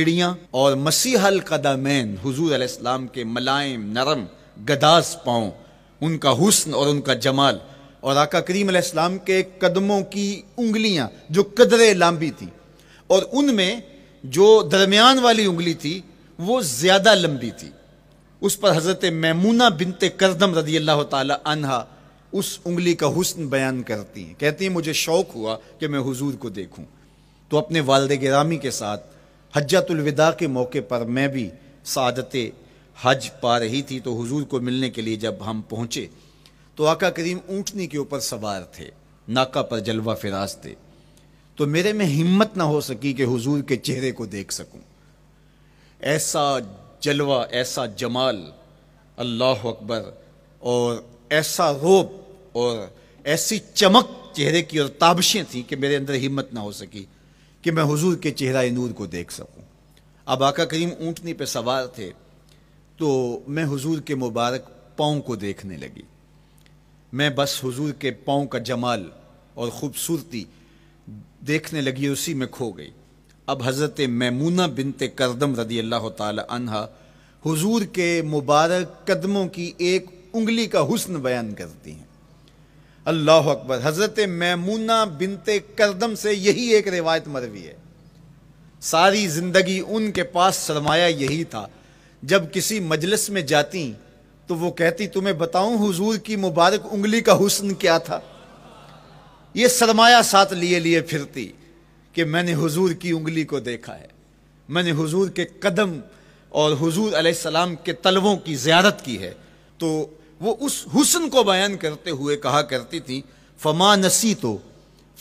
एड़ियाँ और मसीहल कदमैन हजूर आसमाम के मलायम नरम गदास पाँव उनका हुस्न और उनका जमाल और आका करीम के कदमों की उंगलियाँ जो कदरे लंबी थी और उनमें जो दरमियान वाली उंगली थी वो ज़्यादा लंबी थी उस पर हजरत मैमूना बिनते करदम रदी अल्लाह तहा उस उंगली का हुस्न बयान करती हैं कहती हैं मुझे शौक़ हुआ कि मैं हुजूर को देखूं तो अपने वालद गिरामी के साथ हजतुलविदा के मौके पर मैं भी सदत हज पा रही थी तो हुजूर को मिलने के लिए जब हम पहुँचे तो आका करीम ऊँटनी के ऊपर सवार थे नाका पर जलवा फिराज थे तो मेरे में हिम्मत ना हो सकी कि हुजूर के चेहरे को देख सकूं ऐसा जलवा ऐसा जमाल अल्लाह अकबर और ऐसा रोब और ऐसी चमक चेहरे की और ताबशें थी कि मेरे अंदर हिम्मत ना हो सकी कि मैं हुजूर के चेहरा नूर को देख सकूं अब आका करीम ऊँटनी पे सवार थे तो मैं हुजूर के मुबारक पाँव को देखने लगी मैं बस हुजूर के पाँव का जमाल और ख़ूबसूरती देखने लगी उसी में खो गई अब हज़रत ममूना बिनते करदम रदी अल्लाह तहा हजूर के मुबारक कदमों की एक उंगली का हुस्न बयान करती हैं अल्लाह अकबर हज़रत ममूना बिनते करदम से यही एक रिवायत मरवी है सारी ज़िंदगी उनके पास सरमाया यही था जब किसी मजलिस में जाती तो वो कहती तुम्हें बताऊं हुजूर की मुबारक उंगली का हुस्न क्या था ये सरमाया साथ लिए लिए फिरती कि मैंने हुजूर की उंगली को देखा है मैंने हुजूर के कदम और हुजूर अलैहिस्सलाम के तलवों की ज्यारत की है तो वो उस हुसन को बयान करते हुए कहा करती थी फमा नसी तो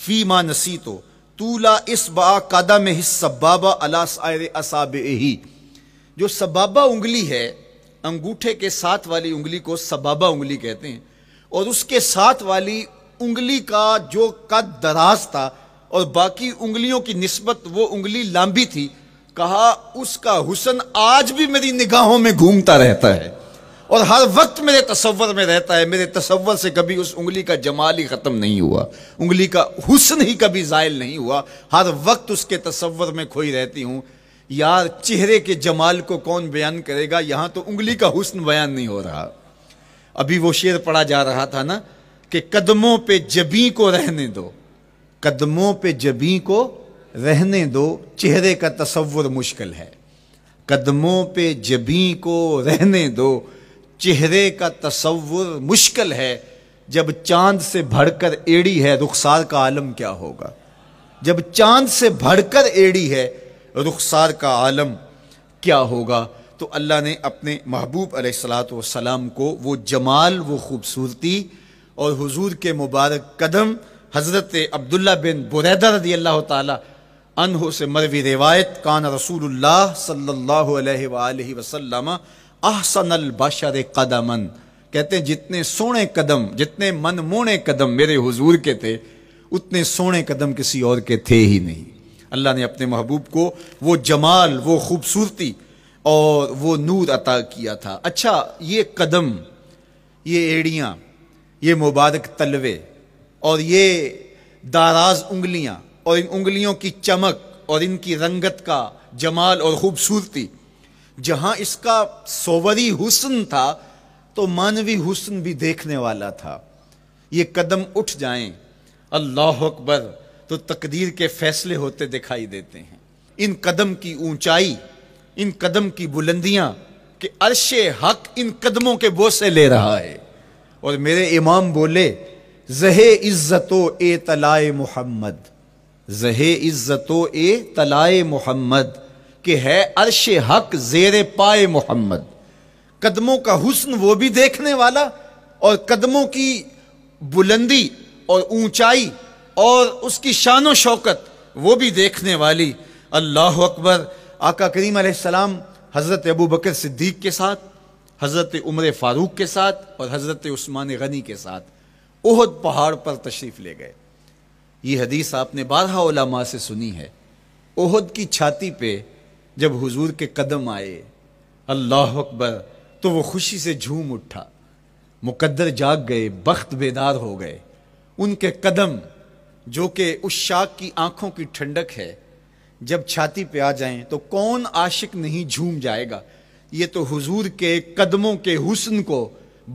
फी मा नसी तो तूला इस बा कादा में हिस सब्बाबा अला सायर असाब ही जो सबाबा उंगली है अंगूठे के साथ वाली उंगली को सबाबा उंगली कहते हैं और उसके साथ वाली उंगली का जो कद दराज था और बाकी उंगलियों की नस्बत वो उंगली लांबी थी कहा उसका हुसन आज भी मेरी निगाहों में घूमता रहता है और हर वक्त मेरे तस्वर में रहता है मेरे तस्वर से कभी उस उंगली का जमाल ही ख़त्म नहीं हुआ उंगली का हुसन ही कभी ज़ायल नहीं हुआ हर वक्त उसके तस्वर में खोई रहती हूँ यार चेहरे के जमाल को कौन बयान करेगा यहाँ तो उंगली का हुसन बयान नहीं हो रहा अभी वो शेर पढ़ा जा रहा था ना कि कदमों पे जबी को रहने दो कदमों पे जबी को रहने दो चेहरे का तस्वुर मुश्किल है कदमों पे जबी को रहने दो चेहरे का तस्वुर मुश्किल है जब चांद से भड़कर एड़ी है रुखसार का आलम क्या होगा जब चांद से भड़कर एड़ी है रुखसार का आलम क्या होगा तो अल्लाह ने अपने महबूब सलाम को वो जमाल वो खूबसूरती और हुजूर के मुबारक कदम हज़रत अब्दुल्ला बिन बुरैदा रदी अल्लाह तहु से मरवी रिवायत कान रसूलुल्लाह सल्लल्लाहु अलैहि वसल्लम अहसन कदमन कहते हैं जितने सोने कदम जितने मन मोने कदम मेरे हुजूर के थे उतने सोने कदम किसी और के थे ही नहीं अल्लाह ने अपने महबूब को वो जमाल वो खूबसूरती और वो नूर अता किया था अच्छा ये कदम ये एड़ियाँ ये मुबारक तलवे और ये दाराज उंगलियां और इन उंगलियों की चमक और इनकी रंगत का जमाल और खूबसूरती जहां इसका सोवरी हुसन था तो मानवी हुसन भी देखने वाला था ये कदम उठ जाएं अल्लाह अकबर तो तकदीर के फैसले होते दिखाई देते हैं इन कदम की ऊंचाई इन कदम की बुलंदियां कि अरश हक इन कदमों के बोसे ले रहा है और मेरे इमाम बोले जहे इज़्ज़त ए तलाए मोहम्मद जहे इज़्ज़त ए तलाए मोहम्मद के है अरश हक जेर पाए मोहम्मद कदमों का हुस्न वो भी देखने वाला और कदमों की बुलंदी और ऊंचाई और उसकी शान शौकत वो भी देखने वाली अल्लाह अकबर आका करीम सलाम हज़रत अबू बकर सिद्दीक के साथ हज़रत उमर फ़ारूक के साथ और हज़रत उस्मान गनी के साथ ओहद पहाड़ पर तशरीफ़ ले गए ये हदीस आपने बारह से सुनी है ओहद की छाती पे जब हुजूर के कदम आए अल्लाह अकबर तो वो खुशी से झूम उठा मुकद्दर जाग गए बख्त बेदार हो गए उनके कदम जो कि उस शाख की आंखों की ठंडक है जब छाती पे आ जाएं तो कौन आशिक नहीं झूम जाएगा ये तो हुजूर के कदमों के हुस्न को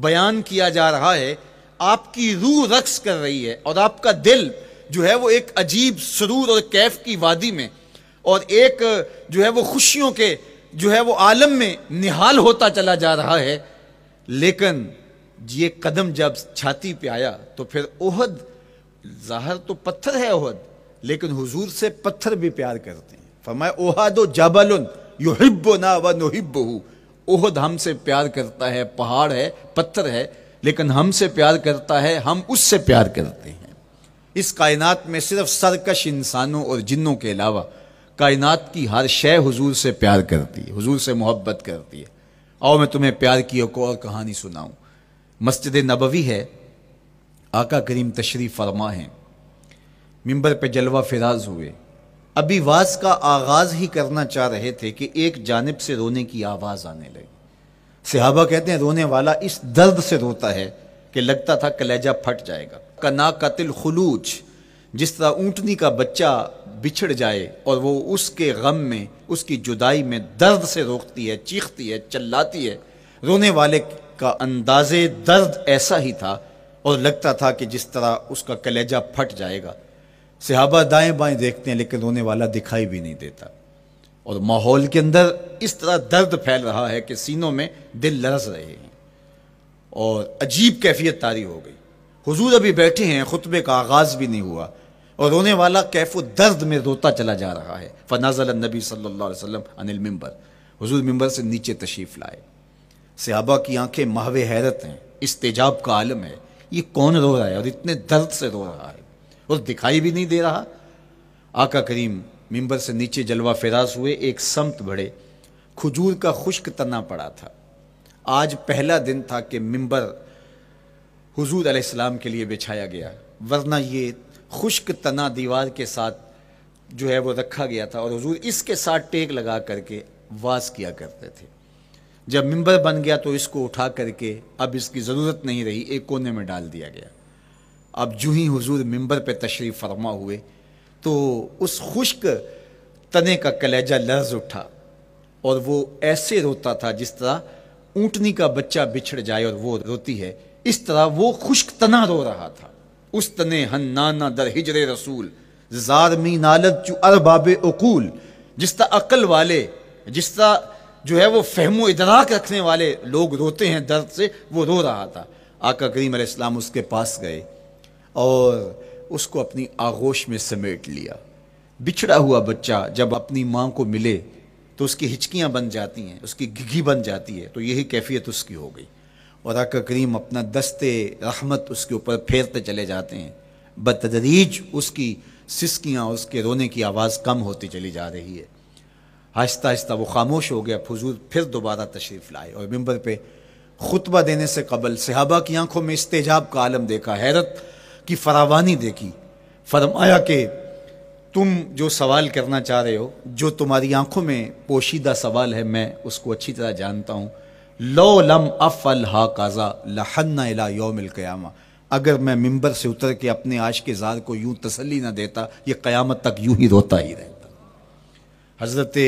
बयान किया जा रहा है आपकी रूह रक्स कर रही है और आपका दिल जो है वो एक अजीब सरूर और कैफ की वादी में और एक जो है वो खुशियों के जो है वो आलम में निहाल होता चला जा रहा है लेकिन ये कदम जब छाती पे आया तो फिर ओहद जाहर तो पत्थर है ओहद लेकिन हुजूर से पत्थर भी प्यार करते हैं फरमाए ओहद जबल युहिब ना व नहिब ओहद हमसे प्यार करता है पहाड़ है पत्थर है लेकिन हमसे प्यार करता है हम उससे प्यार करते हैं इस कायनात में सिर्फ सरकश इंसानों और जिन्नों के अलावा कायनात की हर शय हुजूर से प्यार करती है हुजूर से मोहब्बत करती है आओ मैं तुम्हें प्यार की एक और कहानी सुनाऊं मस्जिद नबवी है आका करीम तशरीफ़ फरमा है मिंबर पे जलवा फिराज हुए अभी वास का आगाज़ ही करना चाह रहे थे कि एक जानब से रोने की आवाज़ आने लगी सिहाबा कहते हैं रोने वाला इस दर्द से रोता है कि लगता था कलेजा फट जाएगा कना कतिल खलूज जिस तरह ऊँटनी का बच्चा बिछड़ जाए और वो उसके गम में उसकी जुदाई में दर्द से रोकती है चीखती है चिल्लाती है रोने वाले का अंदाज़े दर्द ऐसा ही था और लगता था कि जिस तरह उसका कलेजा फट जाएगा सिहाबा दाएं बाएं देखते हैं लेकिन रोने वाला दिखाई भी नहीं देता और माहौल के अंदर इस तरह दर्द फैल रहा है कि सीनों में दिल लरस रहे हैं और अजीब कैफियत तारी हो गई हुजूर अभी बैठे हैं खुतबे का आगाज़ भी नहीं हुआ और रोने वाला कैफ दर्द में रोता चला जा रहा है फ़नाजल नबी अलैहि वसल्लम अनिल मिंबर हुजूर मिंबर से नीचे तशरीफ़ लाए सहाबा की आंखें महवे हैरत हैं इस तेजाब का आलम है ये कौन रो रहा है और इतने दर्द से रो रहा है और दिखाई भी नहीं दे रहा आका करीम मिंबर से नीचे जलवा फिराज हुए एक समत बड़े खजूर का खुश्क तना पड़ा था आज पहला दिन था कि मिंबर हुजूर अलैहिस्सलाम के लिए बिछाया गया वरना ये खुश्क तना दीवार के साथ जो है वो रखा गया था और हजूर इसके साथ टेक लगा करके वास किया करते थे जब मिंबर बन गया तो इसको उठा करके अब इसकी ज़रूरत नहीं रही एक कोने में डाल दिया गया अब जूही हुजूर हजूर मिंबर पर तशरीफ़ फरमा हुए तो उस खुश्क तने का कलेजा लर्ज उठा और वो ऐसे रोता था जिस तरह ऊँटनी का बच्चा बिछड़ जाए और वो रोती है इस तरह वो खुश्क तना रो रहा था उस तने नाना दर हिजरे रसूल जारमी नालत चू अरबाब अकूल जिस तरह अकल वाले जिस तरह जो है वो फहमो इदराक रखने वाले लोग रोते हैं दर्द से वो रो रहा था आका करीम अलैहिस्सलाम उसके पास गए और उसको अपनी आगोश में समेट लिया बिछड़ा हुआ बच्चा जब अपनी माँ को मिले तो उसकी हिचकियाँ बन जाती हैं उसकी घिघी बन जाती है तो यही कैफियत उसकी हो गई और आका करीम अपना दस्ते रहमत उसके ऊपर फेरते चले जाते हैं बतदरीज उसकी सिसकियाँ उसके रोने की आवाज़ कम होती चली जा रही है आहिस्ता आहिस्ता वो खामोश हो गया फजूल फिर दोबारा तशरीफ़ लाए और मंबर पर खुतबा देने से कबल सहाबा की आंखों में इस्तेजाब का आलम देखा हैरत की फरावानी देखी फरमाया कि तुम जो सवाल करना चाह रहे हो जो तुम्हारी आंखों में पोशीदा सवाल है मैं उसको अच्छी तरह जानता हूँ लो लम अफ अल हा काजा लहन्ना इला योमिल क़यामा अगर मैं मिंबर से उतर के अपने आश के जार को यूं तसली ना देता ये क़यामत तक यूं ही रोता ही रहता हज़रत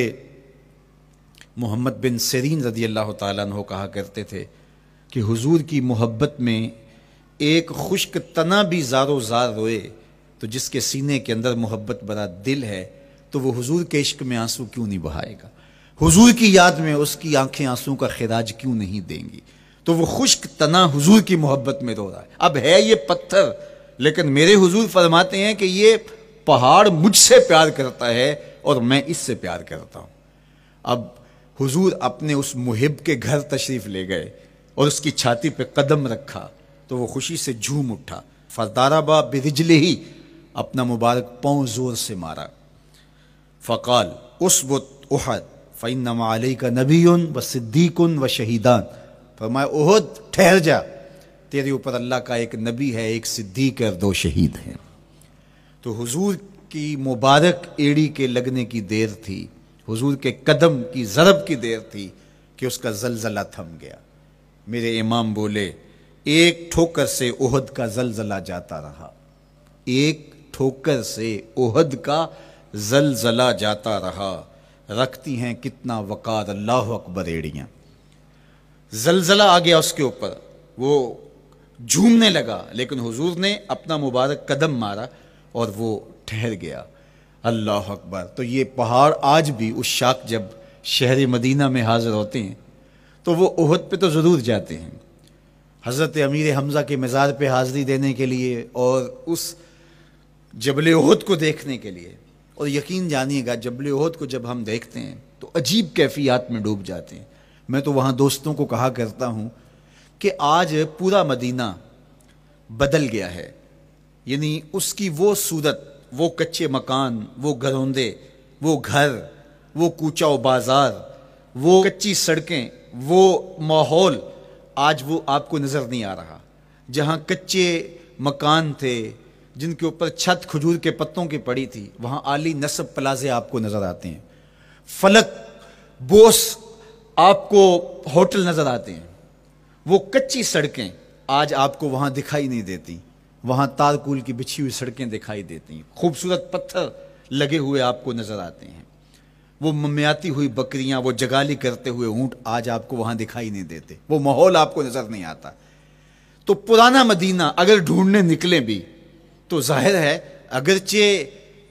मोहम्मद बिन सरीन रदी अल्लाह तहा कहा करते थे कि हुजूर की मोहब्बत में एक खुश्क तना भी जारो जार रोए तो जिसके सीने के अंदर मोहब्बत बड़ा दिल है तो वो हुजूर के इश्क में आंसू क्यों नहीं बहाएगा हुजूर की याद में उसकी आंखें आंसू का खिराज क्यों नहीं देंगी तो वो खुश्क तना हुजूर की मोहब्बत में रो रहा है अब है ये पत्थर लेकिन मेरे हुजूर फरमाते हैं कि ये पहाड़ मुझसे प्यार करता है और मैं इससे प्यार करता हूँ अब हुजूर अपने उस मुहिब के घर तशरीफ़ ले गए और उसकी छाती पे कदम रखा तो वो खुशी से झूम उठा फरदाराबा बिरिजले ही अपना मुबारक पाँव ज़ोर से मारा फ़काल उस बुत उहद फ़ैन नमाली का नबी उन व सिद्दीक उन व शहीदान फरमाए उहद ठहर जा तेरे ऊपर अल्लाह का एक नबी है एक सिद्दीक है दो शहीद हैं तो हुजूर की मुबारक एड़ी के लगने की देर थी हुजूर के कदम की ज़रब की देर थी कि उसका जलजला थम गया मेरे इमाम बोले एक ठोकर से ओहद का जलजला जाता रहा एक ठोकर से ओहद का जलजला जाता रहा रखती हैं कितना वक़ार अल्लाह अकबर एड़ियाँ जलजला आ गया उसके ऊपर वो झूमने लगा लेकिन हुजूर ने अपना मुबारक कदम मारा और वो ठहर गया अल्लाह अकबर तो ये पहाड़ आज भी उस शाख जब शहर मदीना में हाज़िर होते हैं तो वो ओहद पे तो ज़रूर जाते हैं हज़रत अमीर हमज़ा के मज़ार पे हाज़री देने के लिए और उस जबल उहद को देखने के लिए और यकीन जानिएगा जबल उहद को जब हम देखते हैं तो अजीब कैफियात में डूब जाते हैं मैं तो वहाँ दोस्तों को कहा करता हूँ कि आज पूरा मदीना बदल गया है यानी उसकी वो सूरत वो कच्चे मकान वो घरौंदे वो घर वो कूचा व बाज़ार वो कच्ची सड़कें वो माहौल आज वो आपको नज़र नहीं आ रहा जहाँ कच्चे मकान थे जिनके ऊपर छत खजूर के पत्तों की पड़ी थी वहाँ आली नसब प्लाजे आपको नज़र आते हैं फलक बोस आपको होटल नज़र आते हैं वो कच्ची सड़कें आज आपको वहाँ दिखाई नहीं देती वहाँ तारकूल की बिछी हुई सड़कें दिखाई देती हैं खूबसूरत पत्थर लगे हुए आपको नज़र आते हैं वो ममियाती हुई बकरियां वो जगाली करते हुए ऊंट आज आपको वहां दिखाई नहीं देते वो माहौल आपको नजर नहीं आता तो पुराना मदीना अगर ढूंढने निकले भी तो जाहिर है अगरचे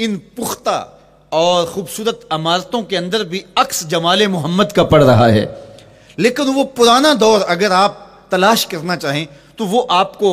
इन पुख्ता और खूबसूरत अमारतों के अंदर भी अक्स जमाल मोहम्मद का पड़ रहा है लेकिन वो पुराना दौर अगर आप तलाश करना चाहें तो वो आपको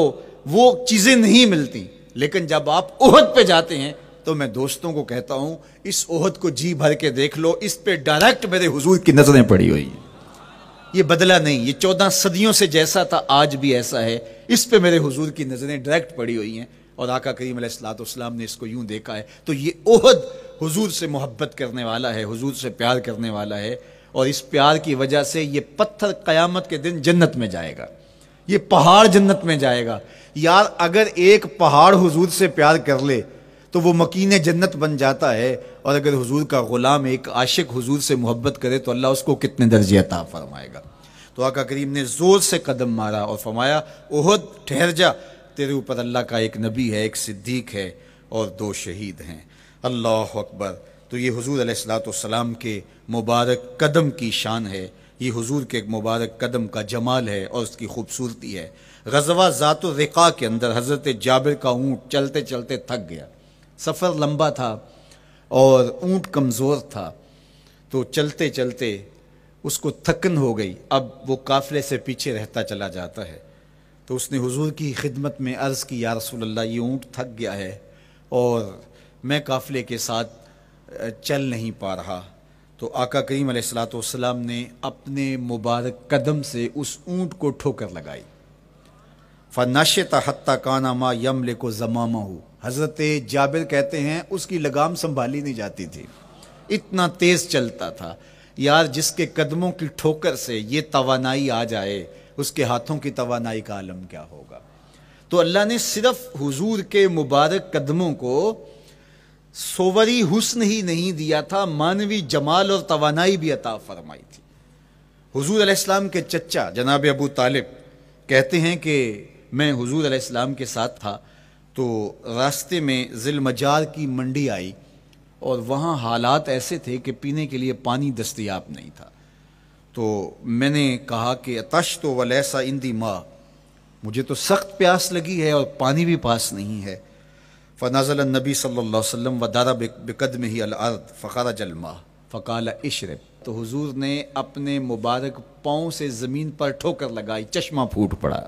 वो चीज़ें नहीं मिलती लेकिन जब आप उहद पे जाते हैं तो मैं दोस्तों को कहता हूं इस ओहद को जी भर के देख लो इस पे डायरेक्ट मेरे हुजूर की नजरें पड़ी हुई हैं ये बदला नहीं ये चौदह सदियों से जैसा था आज भी ऐसा है इस पे मेरे हुजूर की नज़रें डायरेक्ट पड़ी हुई हैं और आका करीम सलाम ने इसको यूं देखा है तो ये ओहद हुजूर से मोहब्बत करने वाला है हुजूर से प्यार करने वाला है और इस प्यार की वजह से ये पत्थर क़यामत के दिन जन्नत में जाएगा ये पहाड़ जन्नत में जाएगा यार अगर एक पहाड़ हुजूर से प्यार कर ले तो वो मकीन जन्नत बन जाता है और अगर हुजूर का ग़ुलाम एक आशिक हुजूर से मोहब्बत करे तो अल्लाह उसको कितने दर्जे अता फरमाएगा तो आका करीम ने ज़ोर से कदम मारा और फरमाया ओहद ठहर जा तेरे ऊपर अल्लाह का एक नबी है एक सिद्दीक है और दो शहीद हैं अल्लाह अकबर तो ये हजूर सलाम के मुबारक कदम की शान है ये हुजूर के एक मुबारक कदम का जमाल है और उसकी खूबसूरती है गजवा ज़ात रिका के अंदर हज़रत जाबिर का ऊँट चलते चलते थक गया सफ़र लंबा था और ऊंट कमज़ोर था तो चलते चलते उसको थकन हो गई अब वो काफ़िले से पीछे रहता चला जाता है तो उसने हुजूर की खिदमत में अर्ज़ की या रसूल अल्लाह ये ऊँट थक गया है और मैं काफ़िले के साथ चल नहीं पा रहा तो आका करीम सलाम ने अपने मुबारक कदम से उस ऊँट को ठोकर लगाई फनशत हती काना यम ले को जमामा हो हज़रत जाबिर कहते हैं उसकी लगाम संभाली नहीं जाती थी इतना तेज़ चलता था यार जिसके कदमों की ठोकर से ये तवानाई आ जाए उसके हाथों की तवानाई का आलम क्या होगा तो अल्लाह ने सिर्फ हुजूर के मुबारक कदमों को सोवरी हुस्न ही नहीं दिया था मानवी जमाल और तोानाई भी अता फरमाई थी हुजूर अलैहिस्सलाम के चचा जनाब अबू तालिब कहते हैं कि मैं हजूर आसमाम के साथ था तो रास्ते में जिलमजार की मंडी आई और वहाँ हालात ऐसे थे कि पीने के लिए पानी दस्तियाब नहीं था तो मैंने कहा कि अतश तो वलैसा इंदी माँ मुझे तो सख्त प्यास लगी है और पानी भी पास नहीं है फ़नाजल नबी सल्ला वसम व दारा बिकद में ही अलअर्द फ़ारा जलमा फ़काल इशरब तो हुजूर ने अपने मुबारक पाँव से ज़मीन पर ठोकर लगाई चश्मा फूट पड़ा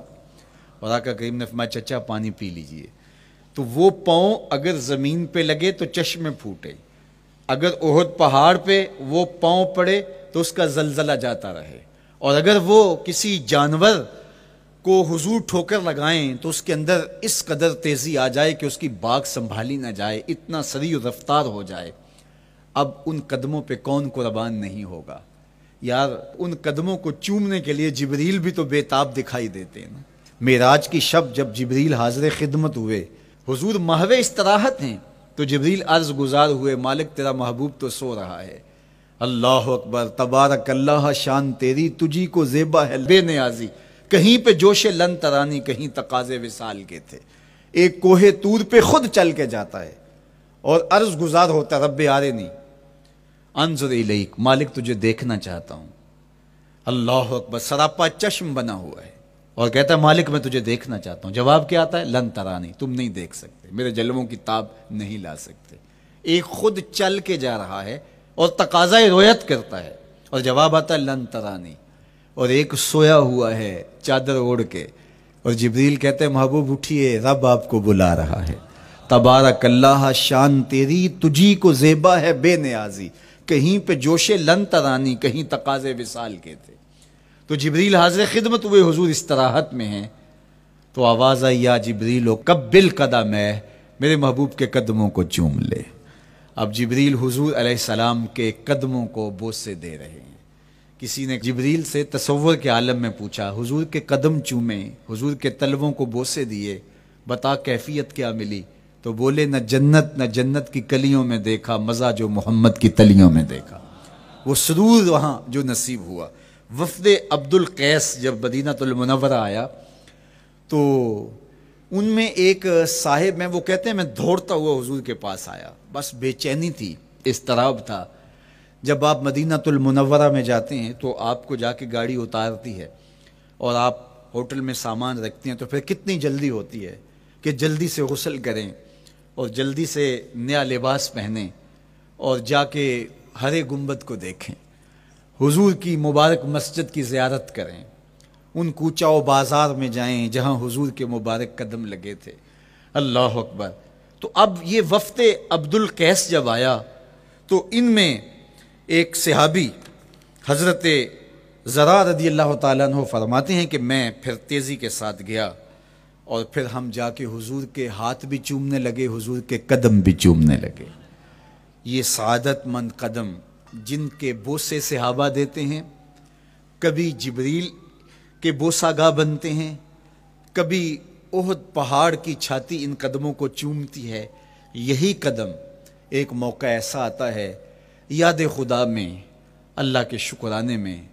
और आका करीम ने फरमाया चचा पानी पी लीजिए तो वो पाँव अगर ज़मीन पे लगे तो चश्मे फूटे अगर ओहद पहाड़ पे वो पाँव पड़े तो उसका जलजला जाता रहे और अगर वो किसी जानवर को हुजूर ठोकर लगाएं तो उसके अंदर इस कदर तेज़ी आ जाए कि उसकी बाग संभाली ना जाए इतना सरी रफ्तार हो जाए अब उन कदमों पे कौन कुर्बान नहीं होगा यार उन कदमों को चूमने के लिए जबरील भी तो बेताब दिखाई देते हैं ना मेराज की शब जब जबरील हाजिर खिदमत हुए हजूर महवे तराहत हैं तो जबरील अर्ज गुजार हुए मालिक तेरा महबूब तो सो रहा है अल्लाह अकबर तबारक अल्लाह शान तेरी तुझी को जेबा है न्याजी कहीं पे जोश लन तरानी कहीं तकाजे विसाल के थे एक कोहे तूर पे खुद चल के जाता है और अर्ज गुजार होता रब आरे नहीं अनजर मालिक तुझे देखना चाहता हूँ अल्लाह अकबर सरापा चश्म बना हुआ है और कहता है मालिक मैं तुझे देखना चाहता हूँ जवाब क्या आता है लन तरानी तुम नहीं देख सकते मेरे जलवों की ताब नहीं ला सकते एक खुद चल के जा रहा है और तकाजा रोयत करता है और जवाब आता है लन तरानी और एक सोया हुआ है चादर ओढ़ के और जबरील कहते हैं महबूब उठिए रब आपको बुला रहा है तबारा कल्ला शान तेरी तुझी को जेबा है बेनियाजी कहीं पे जोशे लन तरानी कहीं तकाजे विसाल के थे तो जबरील हाजिर खिदमत हुए हजूर इस्तराहत में हैं तो आवाज़ आई या जबरीलो बिल कदा मैं मेरे महबूब के कदमों को चूम ले अब जबरील हजूर अलैहिस्सलाम के कदमों को बोसे दे रहे हैं किसी ने जबरील से तसवर के आलम में पूछा हुजूर के कदम चूमे हुजूर के तलवों को बोसे दिए बता कैफियत क्या मिली तो बोले न जन्नत न जन्नत की कलियों में देखा मज़ा जो मोहम्मद की तलियों में देखा वो सरूर वहाँ जो नसीब हुआ वफद अब्दुल कैस जब मदीनातुलमनवरा आया तो उनमें एक साहिब मैं वो कहते हैं मैं दौड़ता हुआ हुजूर के पास आया बस बेचैनी थी इस तराब था जब आप मदीनातुलमनवरा में जाते हैं तो आपको जाके गाड़ी उतारती है और आप होटल में सामान रखते हैं तो फिर कितनी जल्दी होती है कि जल्दी से गसल करें और जल्दी से नया लिबास पहने और जाके हरे गुम्बद को देखें हुजूर की मुबारक मस्जिद की ज़्यारत करें उन कूचाओ बाज़ार में जाएं जहां हुजूर के मुबारक कदम लगे थे अल्लाह अकबर तो अब ये वफ्ते अब्दुल कैस जब आया तो इनमें एक सिहाबी हज़रत ज़रा रदी अल्लाह तु फरमाते हैं कि मैं फिर तेज़ी के साथ गया और फिर हम जाके हुजूर के हाथ भी चूमने लगे हुजूर के कदम भी चूमने लगे ये सादतमंद कदम जिनके बोसे से हवा देते हैं कभी जबरील के बोसागा बनते हैं कभी ओहद पहाड़ की छाती इन कदमों को चूमती है यही कदम एक मौका ऐसा आता है याद खुदा में अल्लाह के शुक्राने में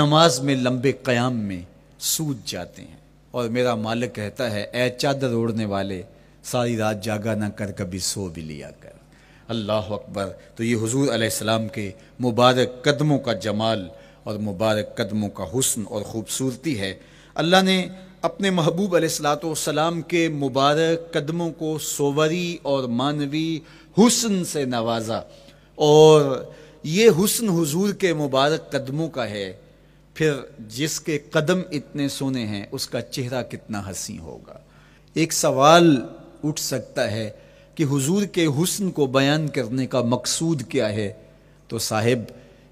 नमाज में लंबे क़याम में सूझ जाते हैं और मेरा मालिक कहता है ए चादर ओढ़ने वाले सारी रात जागा ना कर कभी सो भी लिया कर अल्लाह अकबर तो ये हुजूर अलैहिस्सलाम के मुबारक कदमों का जमाल और मुबारक कदमों का हुस्न और ख़ूबसूरती है अल्लाह ने अपने महबूब सलाम के मुबारक कदमों को सोवरी और मानवी हुस्न से नवाजा और ये हुस्न हुजूर के मुबारक कदमों का है फिर जिसके कदम इतने सोने हैं उसका चेहरा कितना हसी होगा एक सवाल उठ सकता है कि हुजूर के हुस्न को बयान करने का मकसूद क्या है तो साहेब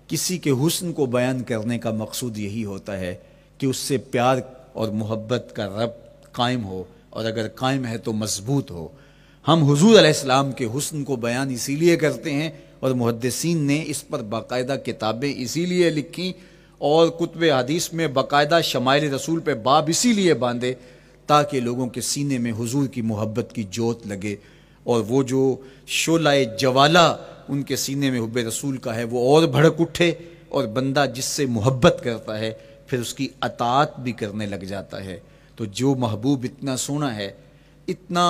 किसी के हुस्न को बयान करने का मकसूद यही होता है कि उससे प्यार और मोहब्बत का रब कायम हो और अगर कायम है तो मजबूत हो हम हुजूर अलैहिस्सलाम के हुस्न को बयान इसीलिए करते हैं और मुहदसिन ने इस पर बाकायदा किताबें इसीलिए लिखीं और कुतब हदीस में बाकायदा शमायल रसूल पर बाब इसीलिए बांधे ताकि लोगों के सीने में हजूर की मोहब्बत की जोत लगे और वो जो शोलाए जवाला उनके सीने में हब रसूल का है वो और भड़क उठे और बंदा जिससे मोहब्बत करता है फिर उसकी अतात भी करने लग जाता है तो जो महबूब इतना सोना है इतना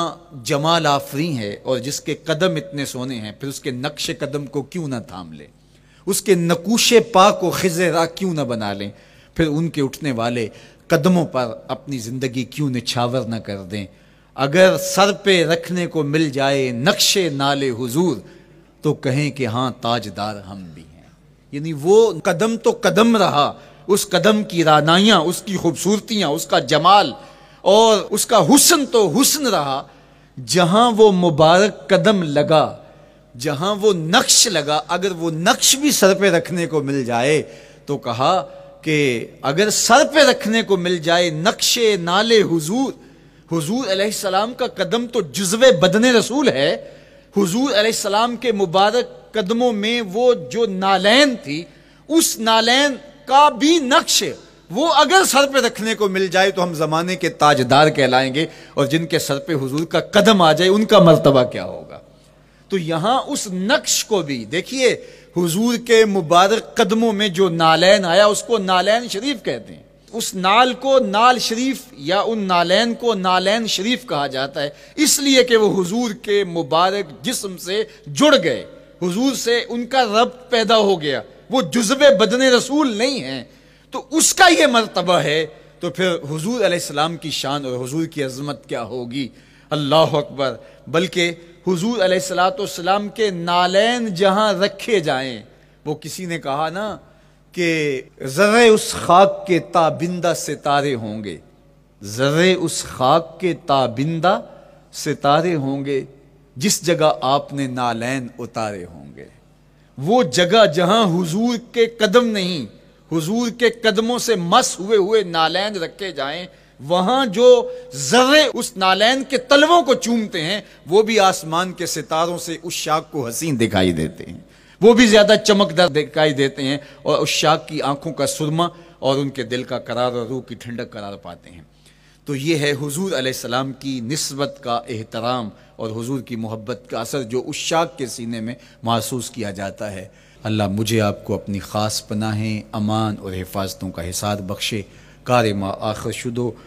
जमाल आफरी है और जिसके कदम इतने सोने हैं फिर उसके नक्श कदम को क्यों ना थाम ले उसके नकुशे पा को खिजे रा क्यों ना बना लें फिर उनके उठने वाले कदमों पर अपनी ज़िंदगी क्यों निछावर ना कर दें अगर सर पे रखने को मिल जाए नक्शे नाले हुजूर तो कहें कि हाँ ताजदार हम भी हैं यानी वो कदम तो कदम रहा उस कदम की रानाइयाँ उसकी खूबसूरतियाँ उसका जमाल और उसका हुसन तो हुसन रहा जहाँ वो मुबारक कदम लगा जहाँ वो नक्श लगा अगर वो नक्श भी सर पे रखने को मिल जाए तो कहा कि अगर सर पे रखने को मिल जाए नक्शे नाले हुजूर हुजूर अलैहिस्सलाम का कदम तो जज्वे बदने रसूल है हुजूर अलैहिस्सलाम के मुबारक कदमों में वो जो नालैन थी उस नालैन का भी नक्श वो अगर सर पे रखने को मिल जाए तो हम जमाने के ताजदार कहलाएंगे और जिनके सर पे हुजूर का कदम आ जाए उनका मर्तबा क्या होगा तो यहां उस नक्श को भी देखिए हुजूर के मुबारक कदमों में जो नालैन आया उसको नालैन शरीफ कहते हैं उस नाल को नाल शरीफ या उन नालैन को नालैन शरीफ कहा जाता है इसलिए कि वो हुजूर के मुबारक जिस्म से जुड़ गए हुजूर से उनका रब पैदा हो गया वो जुज्व बदन रसूल नहीं हैं तो उसका ये मरतबा है तो फिर हुजूर अलैहिस्सलाम की शान और हुजूर की अजमत क्या होगी अल्लाह अकबर बल्कि हुजूर अलैहिस्सलाम के नालैन जहां रखे जाएं वो किसी ने कहा ना कि जर्रे उस खाक के ताबिंदा सितारे होंगे जर्रे उस खाक के ताबिंदा सितारे होंगे जिस जगह आपने नालैन उतारे होंगे वो जगह जहां हुजूर के कदम नहीं हुजूर के कदमों से मस हुए हुए नालैन रखे जाएं वहां जो जर्रे उस नालैन के तलवों को चूमते हैं वो भी आसमान के सितारों से उस शाख को हसीन दिखाई देते हैं वो भी ज्यादा चमकदार दिखाई देते हैं और उस शाख की आंखों का सुरमा और उनके दिल का करार और रूह की ठंडक करार पाते हैं तो ये है हुजूर सलाम की नस्बत का एहतराम और हुजूर की मोहब्बत का असर जो उस शाख के सीने में महसूस किया जाता है अल्लाह मुझे आपको अपनी ख़ास पनाहें अमान और हिफाजतों का हिसार बख्शे कार मा आखर शुदो